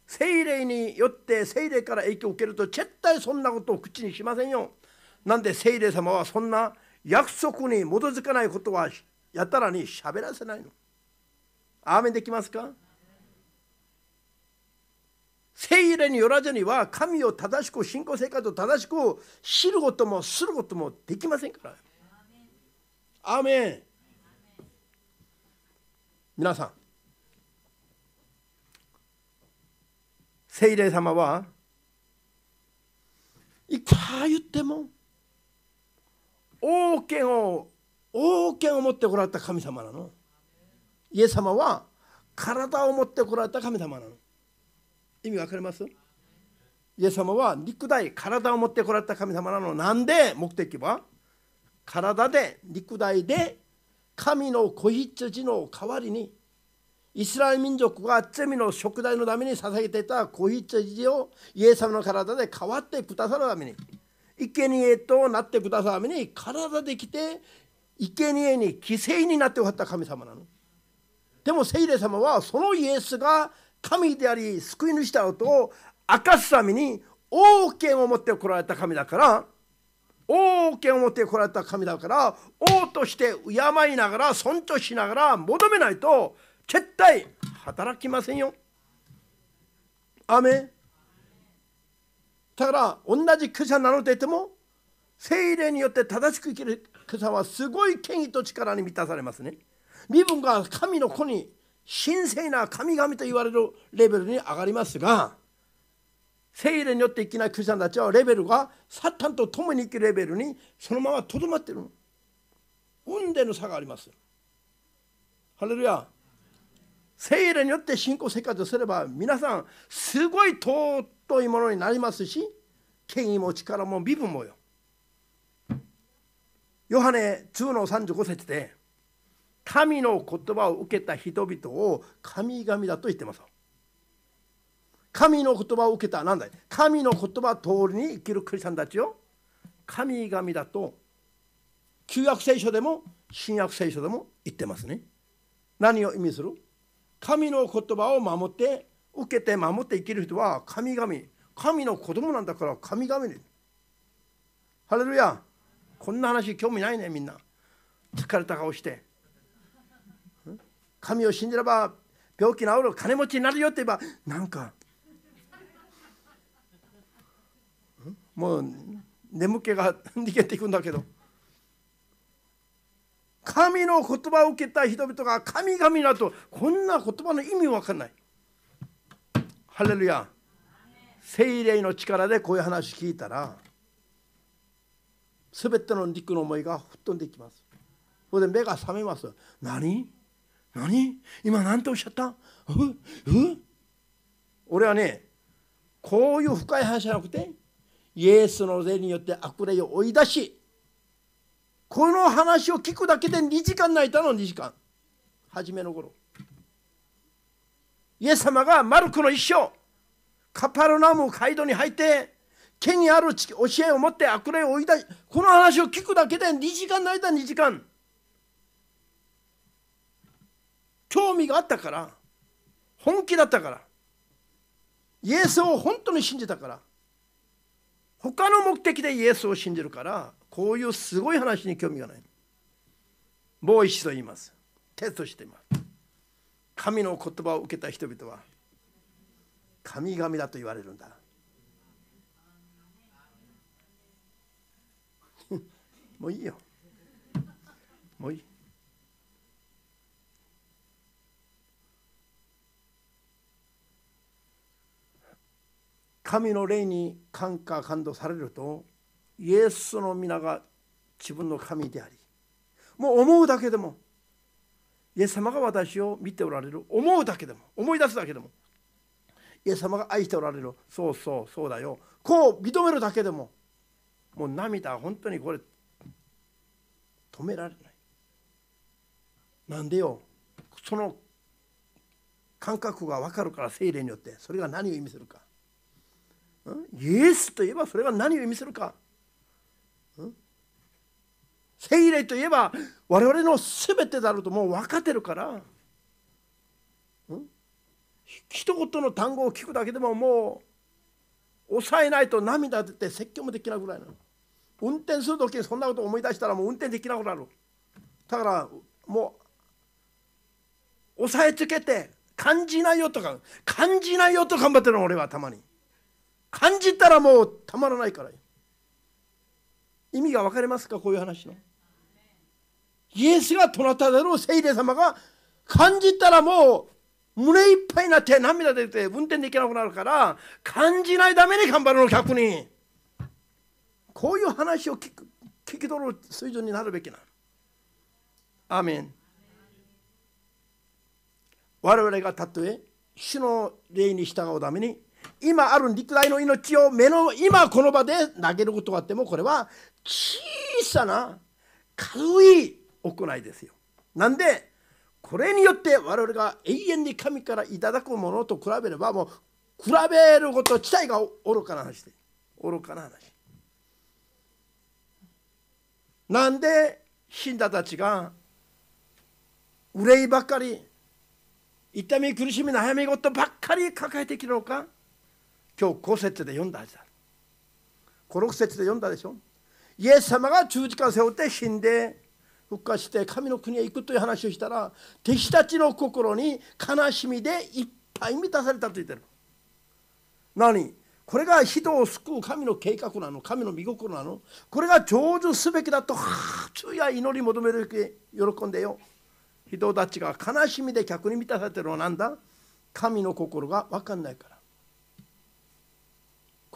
精霊によって精霊から影響を受けると絶対そんなことを口にしませんよなんで精霊様はそんな約束に基づかないことはやたらに喋らせないのアーメンできますか聖霊によらずには神を正しく信仰生活を正しく知ることもすることもできませんからアーメン皆さん聖霊様はいくら言っても王権を王権を持ってこられた神様なのイエス様は体を持ってこられた神様なの意味分かりますイエス様は肉体体を持ってこられた神様なのなんで目的は体で肉体で神の子羊の代わりにイスラエル民族が罪の食材のために捧げていた子羊をイエス様の体で代わってくださるために生贄となってくださるために体で来て生贄に犠牲になっておった神様なの。でも聖霊様はそのイエスが神であり救い主であることを明かすために王権を持ってこられた神だから王権を持ってこられた神だから王として敬いながら尊重しながら求めないと絶対働きませんよ。アメだから同じクリなのでいても精霊によって正しく生きるクリはすごい権威と力に満たされますね。身分が神の子に神聖な神々と言われるレベルに上がりますが聖霊によって生きないクリスチャンたちはレベルがサタンと共に生きるレベルにそのままとどまっている運転の差がありますハレルヤ聖霊によって信仰生活をすれば皆さんすごい尊いものになりますし権威も力も身分もよヨハネ2の35節で「神の言葉を受けた人々を神々だと言ってます神の言葉を受けた何だい神の言葉通りに生きるクリスチャンたちを神々だと旧約聖書でも新約聖書でも言ってますね何を意味する神の言葉を守って受けて守って生きる人は神々神の子供なんだから神々にハレルヤこんな話興味ないねみんな疲れた顔して神を信じれば病気治る金持ちになるよって言えばなんかもう眠気が 逃げていくんだけど神の言葉を受けた人々が神々だとこんな言葉の意味わかんないハレルヤ精霊の力でこういう話聞いたら全ての肉の思いが吹っ飛んできますそれで目が覚めます何何今何ておっしゃった俺はねこういう深い話じゃなくてイエスの霊によって悪霊を追い出しこの話を聞くだけで2時間泣いたの2時間初めの頃イエス様がマルコの一生カパルナム街道に入って権威ある教えを持って悪霊を追い出しこの話を聞くだけで2時間泣いた2時間興味があったから本気だったからイエスを本当に信じたから他の目的でイエスを信じるからこういうすごい話に興味がないもう一度言いますテストしています神の言葉を受けた人々は神々だと言われるんだ もういいよもういい神の霊に感化感動されるとイエスの皆が自分の神でありもう思うだけでもイエス様が私を見ておられる思うだけでも思い出すだけでもイエス様が愛しておられるそうそうそうだよこう認めるだけでももう涙は本当にこれ止められないなんでよその感覚が分かるから精霊によってそれが何を意味するかイエスといえばそれは何を意味するか聖霊といえば我々の全てだろうともう分かってるから一言の単語を聞くだけでももう抑えないと涙出て説教もできなくなる運転する時にそんなこと思い出したらもう運転できなくなるだからもう抑えつけて感じないよとか感じないよと頑張ってるの俺はたまに感じたらもうたまらないから意味が分かりますかこういう話のイエスがどなたでの聖霊様が感じたらもう胸いっぱいになって涙出て運転できなくなるから感じないために頑張るの客にこういう話を聞く聞き取る水準になるべきなアーメン我々がたとえ主の霊に従うために今ある肉体の命を目の今この場で投げることがあってもこれは小さな軽い行いですよ。なんでこれによって我々が永遠に神からいただくものと比べればもう比べること自体が愚かな話で愚かな話。なんで信者たちが憂いばかり痛み苦しみ悩み事ばっかり抱えてきるのか今日5節で読んだはずだ56節で読んだでしょイエス様が十字架を背負って死んで復活して神の国へ行くという話をしたら弟子たちの心に悲しみでいっぱい満たされたと言ってる何これが人を救う神の計画なの神の御心なのこれが成就すべきだと昼夜祈り求める喜んでよ人たちが悲しみで客に満たされてるのは何だ神の心が分かんないから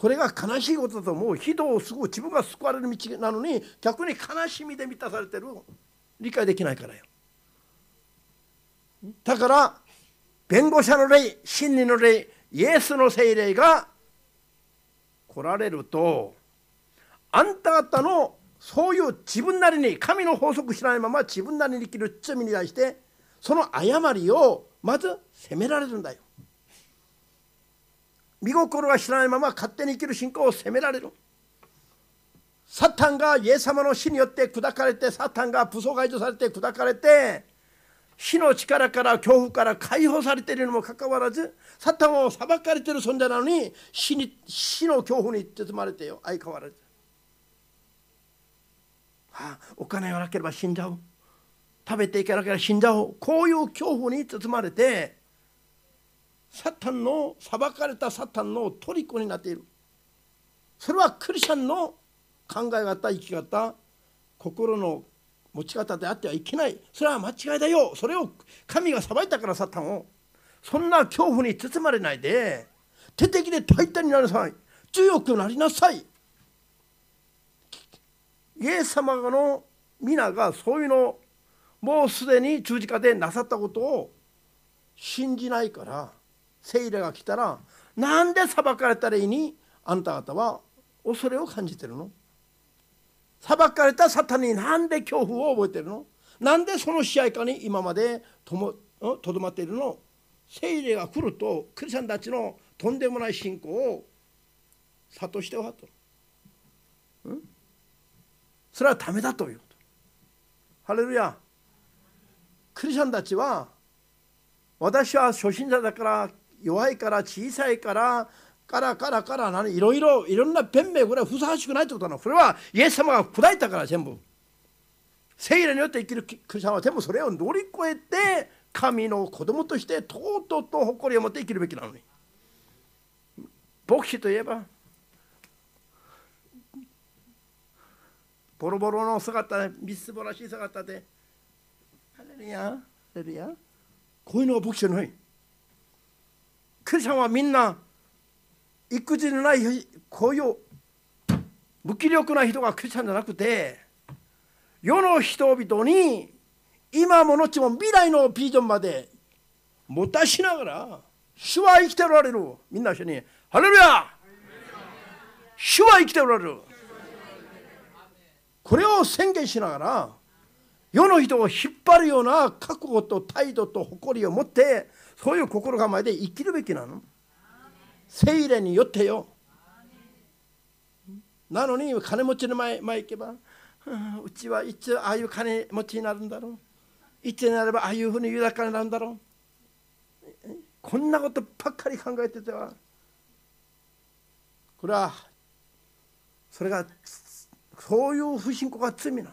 これが悲しいことだと思う非道を救う自分が救われる道なのに逆に悲しみで満たされてる理解できないからよだから弁護者の霊真理の霊イエスの精霊が来られるとあんた方のそういう自分なりに神の法則しないまま自分なりに生きる罪に対してその誤りをまず責められるんだよ。見心は知らないまま勝手に生きる信仰を責められるサタンがイエス様の死によって砕かれてサタンが武装解除されて砕かれて死の力から恐怖から解放されているにもかかわらずサタンを裁かれている存在なのに死に死の恐怖に包まれてよ相変わらず、はあ、お金がなければ死んじゃおう食べていけなければ死んじゃおうこういう恐怖に包まれてサタンの裁かれたサタンの虜になっているそれはクリスチャンの考え方生き方心の持ち方であってはいけないそれは間違いだよそれを神が裁いたからサタンをそんな恐怖に包まれないで手的で大胆になりなさい強くなりなさいイエス様の皆がそういうのもうすでに十字架でなさったことを信じないからセイラが来たらなんで裁かれたらいいにあんた方は恐れを感じてるの裁かれたサタンになんで恐怖を覚えてるのなんでその支配下に今までともとどまっているの聖霊が来るとクリスチャンたちのとんでもない信仰を諭してはと、うん、それはダメだというハレルヤクリスチャンたちは私は初心者だから弱いから小さいからからからから何いろいろいろんな弁明これはふさわしくないってことなのこれはイエス様が砕いたから全部聖霊によって生きるクリスチャンは全部それを乗り越えて神の子供としてとうとうと誇りを持って生きるべきなのに牧師といえばボロボロの姿でみすぼらしい姿でハレルヤハレルヤこういうのが牧師じゃないクリスチャンはみんな育児のないこういう無気力な人がクリスチャンじゃなくて世の人々に今ものちも未来のビジョンまで持たしながら主は生きておられるみんな一緒に「ハレルヤ!」主は生きておられるこれを宣言しながら世の人を引っ張るような覚悟と態度と誇りを持ってそういう心構えで生きるべきなの聖霊によってよなのに金持ちの前前行けば、ううちはいつああいう金持ちになるんだろういつになればああいうふうに豊かになるんだろうこんなことばっかり考えててはこれはそれがそういう不信仰が罪なの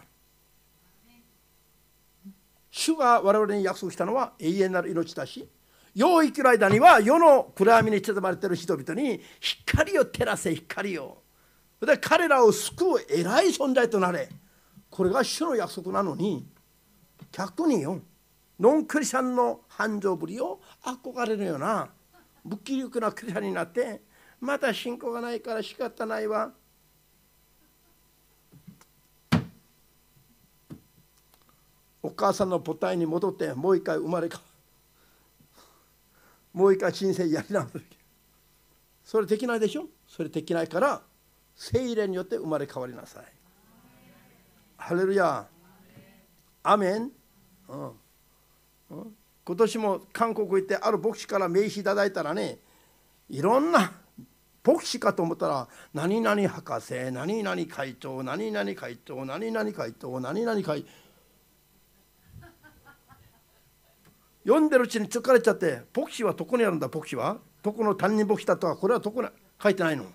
主が我々に約束したのは永遠なる命だしよう生きる間には世の暗闇に包まれている人々に光を照らせ光をそれで彼らを救う偉い存在となれこれが主の約束なのに逆によノンクリシャンの繁盛ぶりを憧れるような無気力なクリシャンになってまた信仰がないから仕方ないわお母さんの母体に戻ってもう一回生まれかもう一回人生やり直すそれできないでしょそれできないから聖霊によって生まれ変わりなさいハレルヤアメン、うんうん、今年も韓国行ってある牧師から名刺いただいたらねいろんな牧師かと思ったら「何々博士何々会長何々会長何々会長何々会長」何々会長読んでるうちに疲れちゃって「牧師はどこにあるんだ牧師はどこの担任牧師だとはこれはどこに書いてないの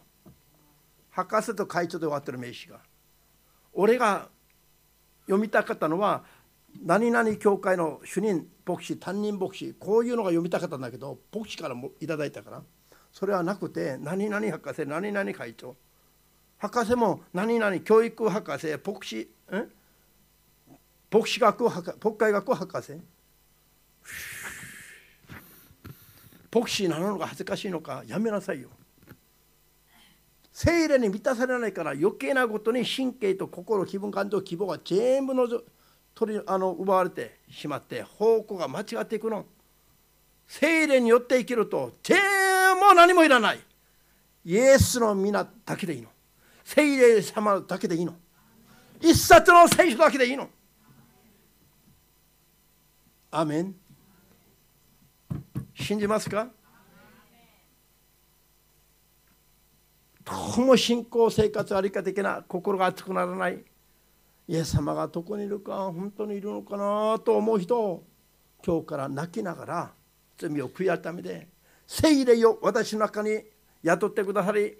博士と会長で終わってる名詞が俺が読みたかったのは何々教会の主任牧師担任牧師こういうのが読みたかったんだけど牧師からもいただいたからそれはなくて何々博士何々会長博士も何々教育博士牧師牧師学博牧会学博士牧師になるのが恥ずかしいのかやめなさいよ聖霊に満たされないから余計なことに神経と心気分感情希望が全部の取りあの奪われてしまって方向が間違っていくの聖霊によって生きると全部何もいらないイエスの皆だけでいいの聖霊様だけでいいの一冊の聖書だけでいいのアメン信じますかとも信仰生活はありか的な心が熱くならないイエス様がどこにいるか本当にいるのかなと思う人を今日から泣きながら罪を悔い改めて聖霊を私の中に雇ってくださり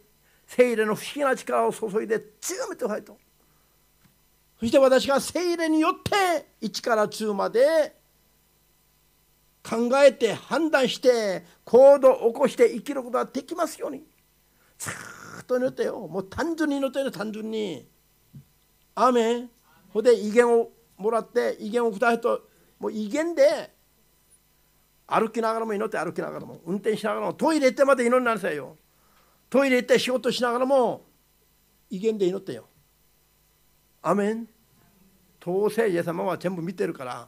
聖霊の不思議な力を注いで強めておいとそして私が聖霊によって1から10まで考えて判断して行動を起こして生きることができますようにさっと祈ってよもう単純に祈ってよ単純に雨ーんほで威厳をもらって威厳をくださいともう威厳で歩きながらも祈って歩きながらも運転しながらもトイレ行ってまで祈りなさいよトイレ行って仕事しながらも威厳で祈ってよアメン当世イエス様は全部見てるから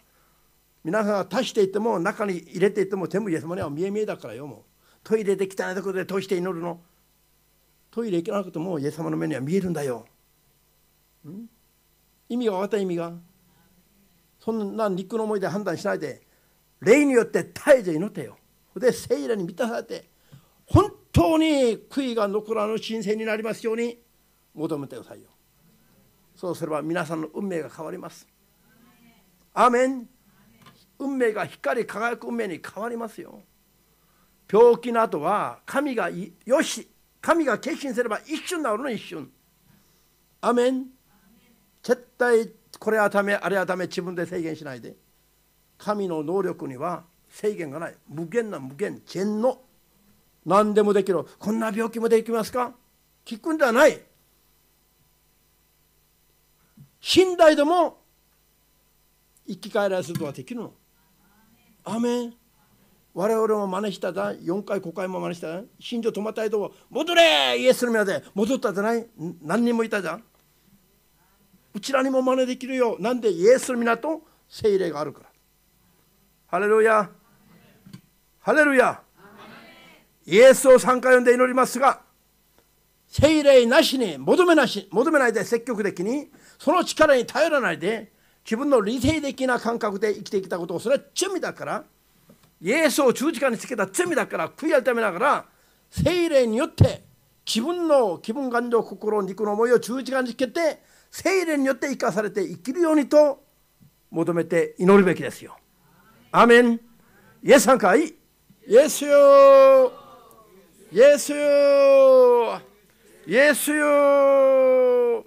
皆さんが足していても中に入れていても全部イエス様には見え見えだからよもうトイレで汚いところで通して祈るのトイレ行けなくてもイエス様の目には見えるんだよ、うん、意味が分かった意味がそんな肉の思いで判断しないで霊によって絶えず祈ってよで聖霊に満たされて本当に悔いが残らぬ神聖になりますように求めてくださいよそうすれば皆さんの運命が変わりますアーメン運命が光り輝く運命に変わりますよ病気の後は神がよし神が決心すれば一瞬治るの一瞬アメン絶対これはためあれはため自分で制限しないで神の能力には制限がない無限な無限全の。何でもできるこんな病気もできますか聞くんではない信頼でも生き返らせることができるのアメン我々も真似しただ4回5回も真似しただ信条止まった人も戻れイエスの皆で戻ったじゃない何人もいたじゃんうちらにも真似できるよなんでイエスの皆と聖霊があるからハレルヤハレルヤイエスを3回呼んで祈りますが聖霊なしに求めなし求めないで積極的にその力に頼らないで自分の理性的な感覚で生きてきたことをそれは罪だからイエスを十字架につけた罪だから悔い改めながら精霊によって自分の気分感情心肉の思いを十字架につけて精霊によって生かされて生きるようにと求めて祈るべきですよ。アメン。イエスさんかいイエスよイエスよイエスよ